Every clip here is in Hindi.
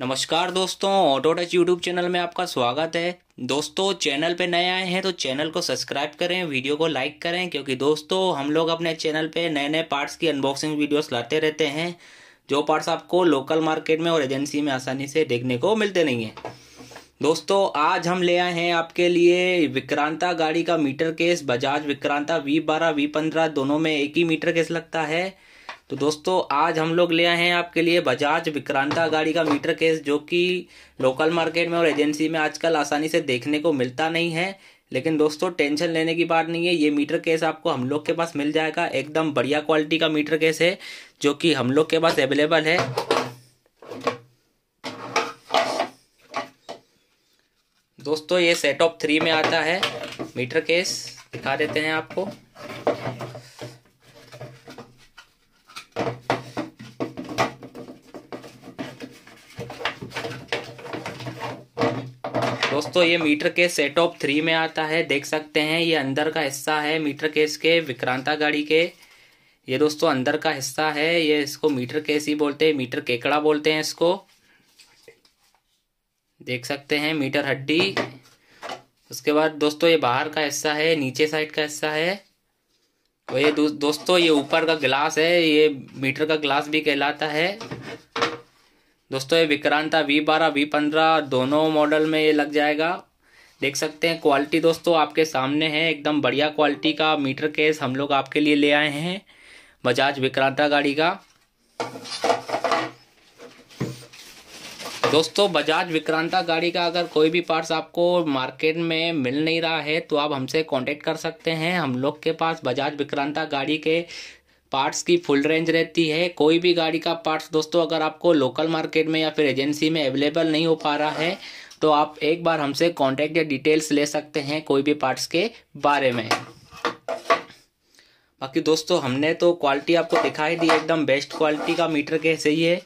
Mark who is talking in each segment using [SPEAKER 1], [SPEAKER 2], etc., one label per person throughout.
[SPEAKER 1] नमस्कार दोस्तों ऑटो टच यूट्यूब चैनल में आपका स्वागत है दोस्तों चैनल पे नए आए हैं तो चैनल को सब्सक्राइब करें वीडियो को लाइक करें क्योंकि दोस्तों हम लोग अपने चैनल पे नए नए पार्ट्स की अनबॉक्सिंग वीडियोस लाते रहते हैं जो पार्ट्स आपको लोकल मार्केट में और एजेंसी में आसानी से देखने को मिलते नहीं हैं दोस्तों आज हम ले आए हैं आपके लिए विक्रांता गाड़ी का meter case Bajaj Vikranta V बारह वी पंद्रह दोनों में एक ही मीटर केस लगता है तो दोस्तों आज हम लोग ले आए हैं आपके लिए बजाज विक्रांता गाड़ी का मीटर केस जो कि लोकल मार्केट में और एजेंसी में आजकल आसानी से देखने को मिलता नहीं है लेकिन दोस्तों टेंशन लेने की बात नहीं है ये मीटर केस आपको हम लोग के पास मिल जाएगा एकदम बढ़िया क्वालिटी का मीटर केस है जो कि हम लोग के पास अवेलेबल है दोस्तों ये सेट ऑफ थ्री में आता है मीटर केस दिखा देते हैं आपको दोस्तों ये meter case set of three में आता है देख सकते हैं ये अंदर का हिस्सा है मीटर केस के विक्रांता गाड़ी के ये दोस्तों अंदर का हिस्सा है ये इसको मीटर केस ही बोलते हैं मीटर केकड़ा बोलते हैं इसको देख सकते हैं मीटर हड्डी उसके बाद दोस्तों ये बाहर का हिस्सा है नीचे साइड का हिस्सा है और ये दो, दोस्तों ये ऊपर का गिलास है ये मीटर का गिलास भी कहलाता है दोस्तों ये विक्रांता वी बारह वी पंद्रह दोनों मॉडल में ये लग जाएगा देख सकते हैं क्वालिटी दोस्तों आपके सामने है एकदम बढ़िया क्वालिटी का मीटर केस हम लोग आपके लिए ले आए हैं बजाज विक्रांता गाड़ी का दोस्तों बजाज विक्रांता गाड़ी का अगर कोई भी पार्ट्स आपको मार्केट में मिल नहीं रहा है तो आप हमसे कांटेक्ट कर सकते हैं हम लोग के पास बजाज विक्रांता गाड़ी के पार्ट्स की फुल रेंज रहती है कोई भी गाड़ी का पार्ट्स दोस्तों अगर आपको लोकल मार्केट में या फिर एजेंसी में अवेलेबल नहीं हो पा रहा है तो आप एक बार हमसे कॉन्टैक्ट या डिटेल्स ले सकते हैं कोई भी पार्ट्स के बारे में बाकी दोस्तों हमने तो क्वालिटी आपको दिखाई दी एकदम बेस्ट क्वालिटी का मीटर कैसे ही है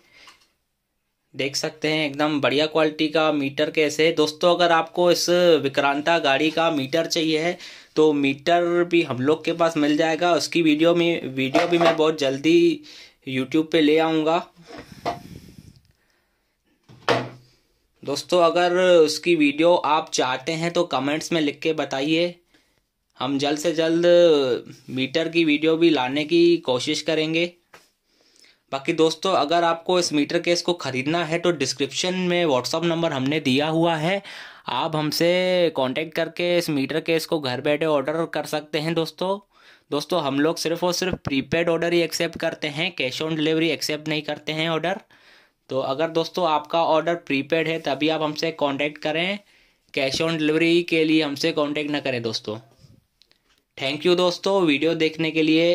[SPEAKER 1] देख सकते हैं एकदम बढ़िया क्वालिटी का मीटर कैसे है दोस्तों अगर आपको इस विक्रांता गाड़ी का मीटर चाहिए है तो मीटर भी हम लोग के पास मिल जाएगा उसकी वीडियो में वीडियो भी मैं बहुत जल्दी यूट्यूब पे ले आऊँगा दोस्तों अगर उसकी वीडियो आप चाहते हैं तो कमेंट्स में लिख के बताइए हम जल्द से जल्द मीटर की वीडियो भी लाने की कोशिश करेंगे बाकी दोस्तों अगर आपको इस मीटर केस को ख़रीदना है तो डिस्क्रिप्शन में व्हाट्सअप नंबर हमने दिया हुआ है आप हमसे कांटेक्ट करके इस मीटर केस को घर बैठे ऑर्डर कर सकते हैं दोस्तों दोस्तों हम लोग सिर्फ और सिर्फ प्रीपेड ऑर्डर ही एक्सेप्ट करते हैं कैश ऑन डिलीवरी एक्सेप्ट नहीं करते हैं ऑर्डर तो अगर दोस्तों आपका ऑर्डर प्रीपेड है तभी आप हमसे कॉन्टैक्ट करें कैश ऑन डिलीवरी के लिए हमसे कॉन्टैक्ट ना करें दोस्तों थैंक यू दोस्तों वीडियो देखने के लिए